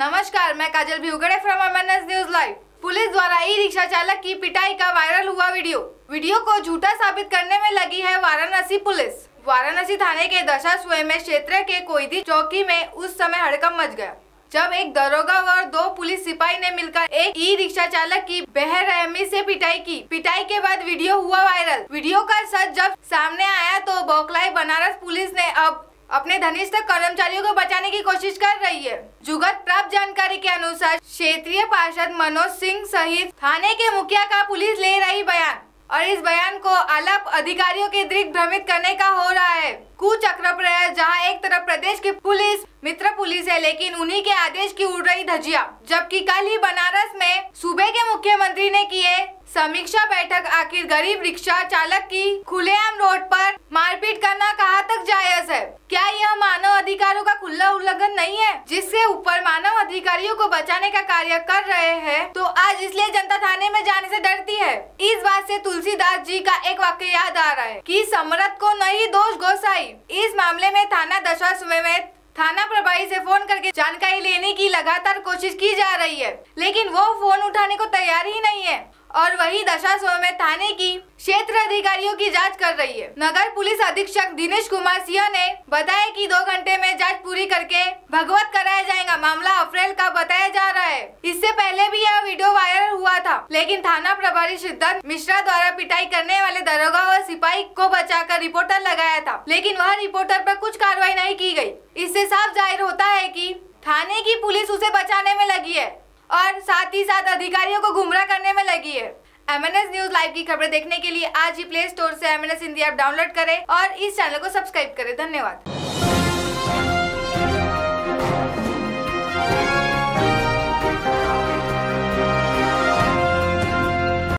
नमस्कार मैं Kajal Bhigde from MNS news live police द्वारा ई रिक्शा चालक की पिटाई का वायरल हुआ वीडियो वीडियो को झूठा साबित करने में लगी है वाराणसी पुलिस वाराणसी थाने के दशा स्वयं क्षेत्र के कोईदी चौकी में उस समय हड़कम मच गया जब एक दरोगा और दो पुलिस सिपाही ने मिलकर एक ई रिक्शा चालक की बेहरहमी से पिटाई की पिटाई के बाद वीडियो हुआ वायरल वीडियो का सच जब सामने आया तो बौखलाई बनारस पुलिस ने अब अपने धनिष्ठ कर्मचारियों को बचाने की कोशिश कर रही है जुगत प्राप्त जानकारी के अनुसार क्षेत्रीय पार्षद मनोज सिंह सहित थाने के मुखिया का पुलिस ले रही बयान और इस बयान को अलग अधिकारियों के दिग्ध भ्रमित करने का हो रहा है कुचक्र प्रयास जहाँ एक तरफ प्रदेश की पुलिस मित्र पुलिस है लेकिन उन्हीं के आदेश की उड़ रही धजिया जबकि कल ही बनारस में सूबे के मुख्यमंत्री ने किए समीक्षा बैठक आखिर गरीब रिक्शा चालक की खुलेआम रोड पर मार संगठन नहीं है जिससे ऊपर मानव अधिकारियों को बचाने का कार्य कर रहे हैं तो आज इसलिए जनता थाने में जाने से डरती है इस बात से तुलसीदास जी का एक वाक्य याद आ रहा है कि समरत को नहीं दोष गोसाई इस मामले में थाना दशा समेत थाना प्रभारी से फोन करके जानकारी लेने की लगातार कोशिश की जा रही है लेकिन वो फोन उठाने को तैयार ही नहीं है और वही दशा में थाने की क्षेत्र अधिकारियों की जांच कर रही है नगर पुलिस अधीक्षक दिनेश कुमार सिंह ने बताया कि दो घंटे में जांच पूरी करके भगवत कराया जाएगा मामला अप्रैल का बताया जा रहा है इससे पहले भी यह वीडियो वायरल हुआ था लेकिन थाना प्रभारी सिद्धार्थ मिश्रा द्वारा पिटाई करने वाले दरोगा और सिपाही को बचाकर रिपोर्टर लगाया था लेकिन वह रिपोर्टर पर कुछ कार्रवाई नहीं की गई इससे साफ जाहिर होता है कि थाने की पुलिस उसे बचाने में लगी है और साथ ही साथ अधिकारियों को गुमराह करने में लगी है एम न्यूज लाइव की खबरें देखने के लिए आज ही प्ले स्टोर से M N S Hindi app download करें और इस चैनल को सब्सक्राइब करें धन्यवाद